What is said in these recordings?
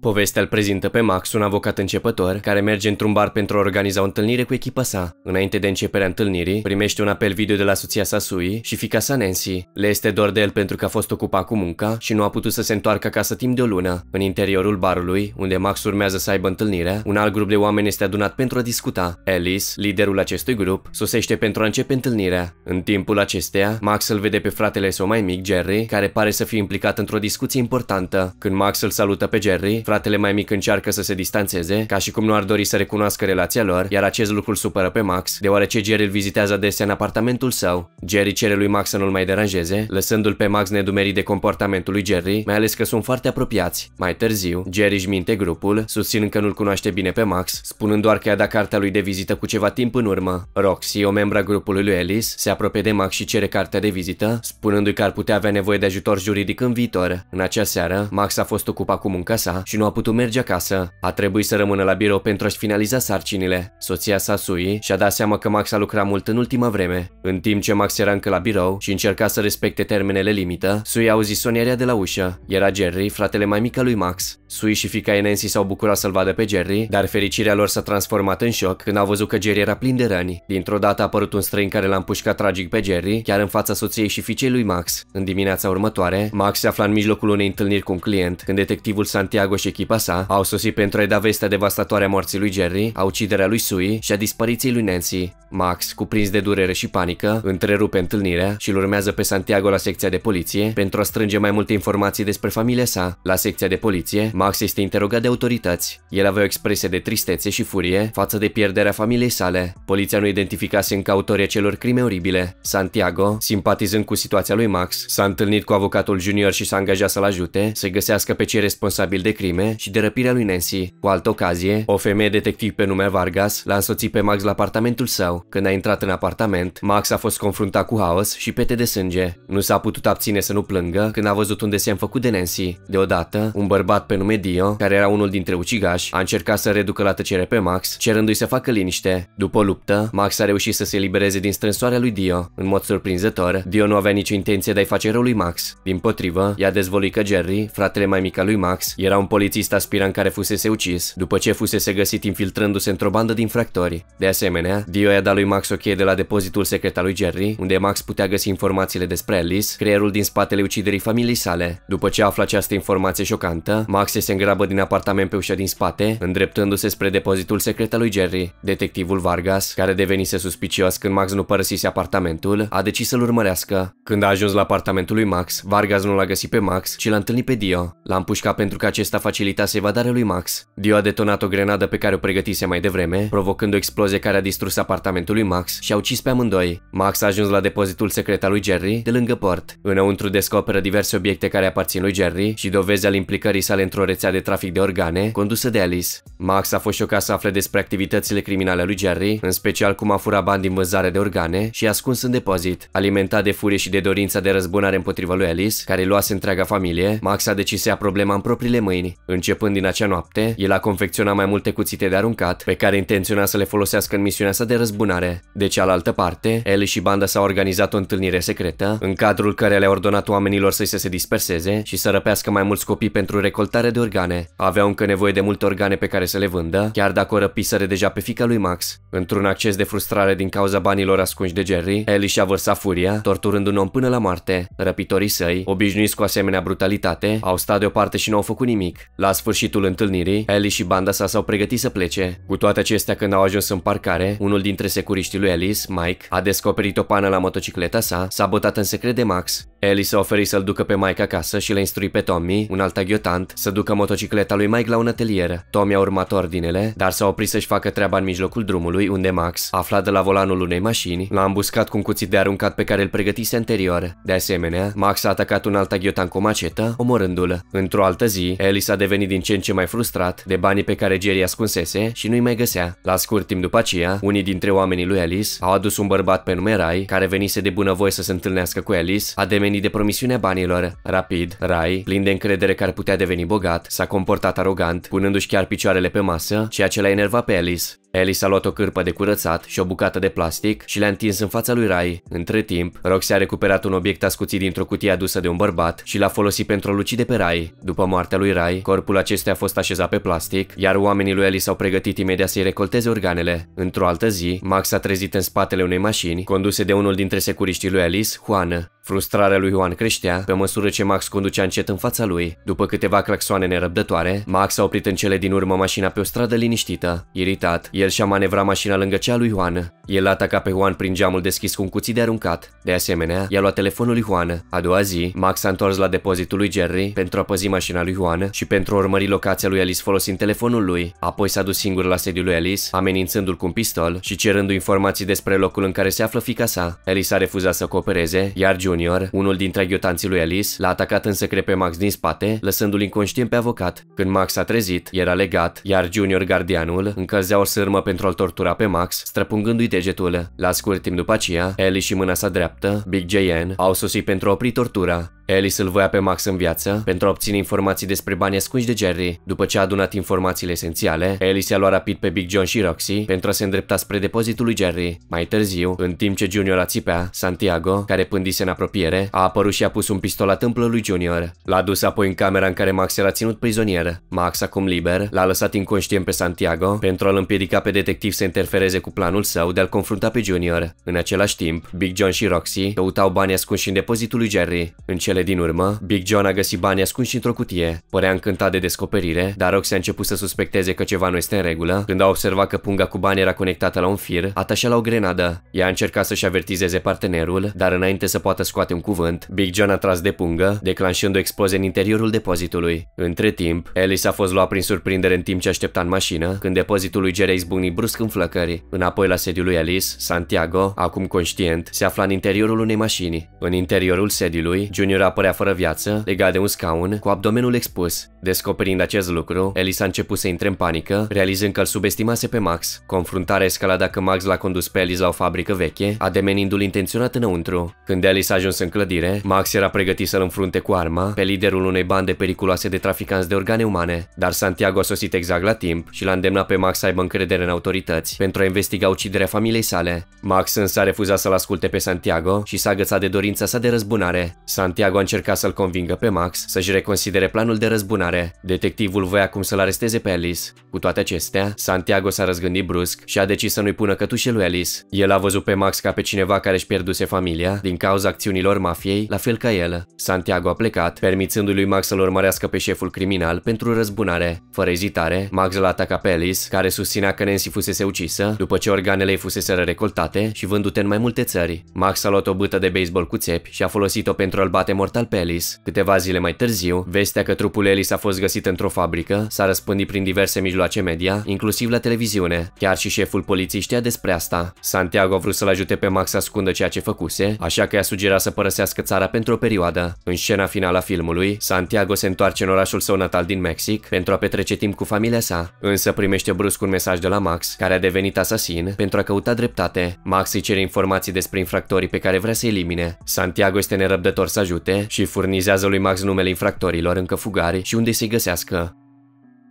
Povestea îl prezintă pe Max, un avocat începător, care merge într-un bar pentru a organiza o întâlnire cu echipa sa. Înainte de începerea întâlnirii, primește un apel video de la soția sa Sui și fica sa Nancy. Le este dor de el pentru că a fost ocupat cu munca și nu a putut să se întoarcă acasă timp de o lună. În interiorul barului, unde Max urmează să aibă întâlnirea, un alt grup de oameni este adunat pentru a discuta. Alice, liderul acestui grup, sosește pentru a începe întâlnirea. În timpul acesteia, Max îl vede pe fratele său mai mic, Jerry, care pare să fie implicat într-o discuție importantă. Când Max îl salută pe Jerry, Fratele mai mic încearcă să se distanțeze, ca și cum nu ar dori să recunoască relația lor, iar acest lucru îl supără pe Max, deoarece Jerry îl vizitează adesea în apartamentul său. Jerry cere lui Max să nu-l mai deranjeze, lăsându-l pe Max nedumerit de comportamentul lui Jerry, mai ales că sunt foarte apropiați. Mai târziu, Jerry își minte grupul, susținând că nu-l cunoaște bine pe Max, spunând doar că i-a dat cartea lui de vizită cu ceva timp în urmă. Roxy, o membra grupului lui Alice, se apropie de Max și cere cartea de vizită, spunându-i că ar putea avea nevoie de ajutor juridic în viitor. În acea seară, Max a fost ocupat cu munca sa și nu a putut merge acasă. A trebuit să rămână la birou pentru a-și finaliza sarcinile. Soția sa, Sui, și-a dat seama că Max a lucrat mult în ultima vreme. În timp ce Max era încă la birou și încerca să respecte termenele limită, Sui a auzit sonierea de la ușă. Era Jerry, fratele mai mic al lui Max. Sui și fica ei Nancy s-au bucurat să-l vadă pe Jerry, dar fericirea lor s-a transformat în șoc când au văzut că Jerry era plin de răni. Dintr-o dată a apărut un străin care l-a împușcat tragic pe Jerry, chiar în fața soției și fiicei lui Max. În dimineața următoare, Max se afla în mijlocul unei întâlniri cu un client, când detectivul Santiago și echipa sa au sosit pentru a-i da vestea devastatoare a morții lui Jerry, a uciderea lui Sui și a dispariției lui Nancy. Max, cuprins de durere și panică, întrerupe întâlnirea și îl urmează pe Santiago la secția de poliție pentru a strânge mai multe informații despre familia sa. La secția de poliție, Max este interogat de autorități. El avea o expresie de tristețe și furie față de pierderea familiei sale. Poliția nu identificase încă autorii celor crime oribile. Santiago, simpatizând cu situația lui Max, s-a întâlnit cu avocatul junior și s-a angajat să-l ajute să găsească pe cei responsabili de crime crime și de răpirea lui Nancy. Cu altă ocazie, o femeie detectiv pe nume Vargas l-a însoțit pe Max la apartamentul său. Când a intrat în apartament, Max a fost confruntat cu haos și pete de sânge. Nu s-a putut abține să nu plângă când a văzut un desen făcut de Nancy. Deodată, un bărbat pe nume Dio, care era unul dintre ucigași, a încercat să reducă la tăcere pe Max, cerându-i să facă liniște. După luptă, Max a reușit să se libereze din strânsoarea lui Dio. În mod surprinzător, Dio nu avea nicio intenție de a-i face rău lui Max. Din potrivă, a dezvoluit că Jerry, fratele mai mic al lui Max, era un polițist polițist aspirant care fusese ucis, după ce fusese găsit infiltrându-se într-o bandă de infractori. De asemenea, Dio i-a dat lui Max o cheie de la depozitul secret al lui Jerry, unde Max putea găsi informațiile despre Alice, creierul din spatele uciderii familiei sale. După ce află această informație șocantă, Max se îngrabă din apartament pe ușa din spate, îndreptându-se spre depozitul secret al lui Jerry. Detectivul Vargas, care devenise suspicios când Max nu părăsise apartamentul, a decis să-l urmărească. Când a ajuns la apartamentul lui Max, Vargas nu l-a găsit pe Max, ci l-a întâlnit pe Dio. L-a împușcat pentru că acesta face facilitase evadarea lui Max. Dio a detonat o grenadă pe care o pregătise mai devreme, provocând o explozie care a distrus apartamentul lui Max și a ucis pe amândoi. Max a ajuns la depozitul secret al lui Jerry, de lângă port. Înăuntru descoperă diverse obiecte care aparțin lui Jerry și dovezi al implicării sale într-o rețea de trafic de organe, condusă de Alice. Max a fost șocat să afle despre activitățile criminale lui Jerry, în special cum a furat bani din vânzare de organe și ascuns în depozit. Alimentat de furie și de dorința de răzbunare împotriva lui Alice, care luase întreaga familie, Max a decis să ia problema în propriile mâini. Începând din acea noapte, el a confecționat mai multe cuțite de aruncat, pe care intenționa să le folosească în misiunea sa de răzbunare. De cealaltă parte, el și banda s-au organizat o întâlnire secretă, în cadrul care le-a ordonat oamenilor să se disperseze și să răpească mai mulți copii pentru recoltare de organe. Aveau încă nevoie de multe organe pe care să le vândă, chiar dacă o răpiseră deja pe fica lui Max. Într-un acces de frustrare din cauza banilor ascunși de Jerry, el și-a vărsat furia, torturând un om până la moarte. Răpitorii săi, obișnuiți cu asemenea brutalitate, au stat deoparte și nu au făcut nimic. La sfârșitul întâlnirii, Alice și banda sa s-au pregătit să plece. Cu toate acestea, când au ajuns în parcare, unul dintre securiștii lui Alice, Mike, a descoperit o pană la motocicleta sa, s-a bătat în secret de Max. s a oferit să-l ducă pe Mike acasă și l-a instruit pe Tommy, un alt aghiotant, să ducă motocicleta lui Mike la un atelier. Tommy a urmat ordinele, dar s-a oprit să-și facă treaba în mijlocul drumului, unde Max, aflat de la volanul unei mașini, l-a îmbuscat cu un cuțit de aruncat pe care îl pregătise anterior. De asemenea, Max a atacat un alt aghiotant cu macetă, omorându-l. Într-o altă zi, s a devenit din ce în ce mai frustrat de banii pe care Jerry ascunsese și nu-i mai găsea. La scurt timp după aceea, unii dintre oamenii lui Alice au adus un bărbat pe nume Rai, care venise de bunăvoie să se întâlnească cu Alice, devenit de promisiunea banilor. Rapid, Rai, plin de încredere că ar putea deveni bogat, s-a comportat arogant, punându-și chiar picioarele pe masă, ceea ce l-a enervat pe Alice. Alice a luat o cârpă de curățat și o bucată de plastic și le-a întins în fața lui Rai. Între timp, Roxy a recuperat un obiect ascuțit dintr-o cutie adusă de un bărbat și l-a folosit pentru a lucide pe Rai. După moartea lui Rai, corpul acestuia a fost așezat pe plastic, iar oamenii lui Alice au pregătit imediat să-i recolteze organele. Într-o altă zi, Max a trezit în spatele unei mașini, conduse de unul dintre securiștii lui Alice, Juan. Frustrarea lui Juan creștea pe măsură ce Max conducea încet în fața lui. După câteva claxoane nerăbdătoare, Max a oprit în cele din urmă mașina pe o stradă liniștită. Iritat, el și-a manevrat mașina lângă cea lui Juan. El atacat pe Juan prin geamul deschis cu un cuțit de aruncat. De asemenea, i-a luat telefonul lui Juan. A doua zi, Max a întors la depozitul lui Jerry pentru a păzi mașina lui Juan și pentru a urmări locația lui Alice folosind telefonul lui. Apoi s-a dus singur la sediul lui Alice, amenințându-l cu un pistol și cerându informații despre locul în care se află fica sa. Alice a refuzat să coopereze, iar June Junior, unul dintre aghiotanții lui Alice, l-a atacat în secret pe Max din spate, lăsându-l inconștient pe avocat. Când Max a trezit, era legat, iar Junior gardianul încălzea o sârmă pentru a-l tortura pe Max, străpungându-i degetul. La scurt timp după aceea, Alice și mâna sa dreaptă, Big JN, au sosit pentru a opri tortura. Alice îl voia pe Max în viață pentru a obține informații despre banii ascunși de Jerry. După ce a adunat informațiile esențiale, Alice a luat rapid pe Big John și Roxy pentru a se îndrepta spre depozitul lui Jerry. Mai târziu, în timp ce Junior a țipea, Santiago, care pândise în apropiere apropiere, a apărut și a pus un pistol la tâmplă lui Junior. L-a dus apoi în camera în care Max era ținut prizonier. Max, acum liber, l-a lăsat inconștient pe Santiago pentru a-l împiedica pe detectiv să interfereze cu planul său de a-l confrunta pe Junior. În același timp, Big John și Roxy căutau bani ascunși în depozitul lui Jerry. În cele din urmă, Big John a găsit bani ascunși într-o cutie. Părea încântat de descoperire, dar Roxy a început să suspecteze că ceva nu este în regulă când a observat că punga cu bani era conectată la un fir, atașat la o grenadă. Ea a încercat să-și avertizeze partenerul, dar înainte să poată scoate un cuvânt, Big John a tras de pungă, declanșând o explozie în interiorul depozitului. Între timp, Ellis a fost luat prin surprindere în timp ce aștepta în mașină, când depozitul lui Jerry izbucni brusc în flăcări. Înapoi la sediul lui Ellis, Santiago, acum conștient, se afla în interiorul unei mașini. În interiorul sediului, Junior apărea fără viață, legat de un scaun, cu abdomenul expus. Descoperind acest lucru, Ellis a început să intre în panică, realizând că îl subestimase pe Max. Confruntarea escalada că Max l-a condus pe Ellis la o fabrică veche, ademenindu-l intenționat înăuntru. Când Ellis a ajuns în clădire, Max era pregătit să-l înfrunte cu arma pe liderul unei bande periculoase de traficanți de organe umane, dar Santiago a sosit exact la timp și l-a îndemnat pe Max să aibă încredere în autorități pentru a investiga uciderea familiei sale. Max însă a refuzat să-l asculte pe Santiago și s-a agățat de dorința sa de răzbunare. Santiago a încercat să-l convingă pe Max să-și reconsidere planul de răzbunare. Detectivul voia acum să-l aresteze pe Alice. Cu toate acestea, Santiago s-a răzgândit brusc și a decis să nu-i pună cătușe lui Alice. El a văzut pe Max ca pe cineva care își pierduse familia din cauza acțiunii acțiunilor mafiei, la fel ca el. Santiago a plecat, permițându-i lui Max să-l urmărească pe șeful criminal pentru răzbunare. Fără ezitare, Max l atacat pe Alice, care susținea că Nancy fusese ucisă, după ce organele ei fuseseră recoltate și vândute în mai multe țări. Max a luat o bâtă de baseball cu țepi și a folosit-o pentru a-l bate mortal pe Alice. Câteva zile mai târziu, vestea că trupul Alice a fost găsit într-o fabrică s-a răspândit prin diverse mijloace media, inclusiv la televiziune. Chiar și șeful poliției știa despre asta. Santiago a vrut să-l ajute pe Max să ascundă ceea ce făcuse, așa că i-a sugerat să părăsească țara pentru o perioadă. În scena finală a filmului, Santiago se întoarce în orașul său natal din Mexic pentru a petrece timp cu familia sa, însă primește brusc un mesaj de la Max, care a devenit asasin, pentru a căuta dreptate. Max îi cere informații despre infractorii pe care vrea să elimine. Santiago este nerăbdător să ajute și furnizează lui Max numele infractorilor încă fugari și unde să-i găsească.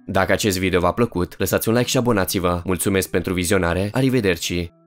Dacă acest video v-a plăcut, lăsați un like și abonați-vă. Mulțumesc pentru vizionare, arrivederci!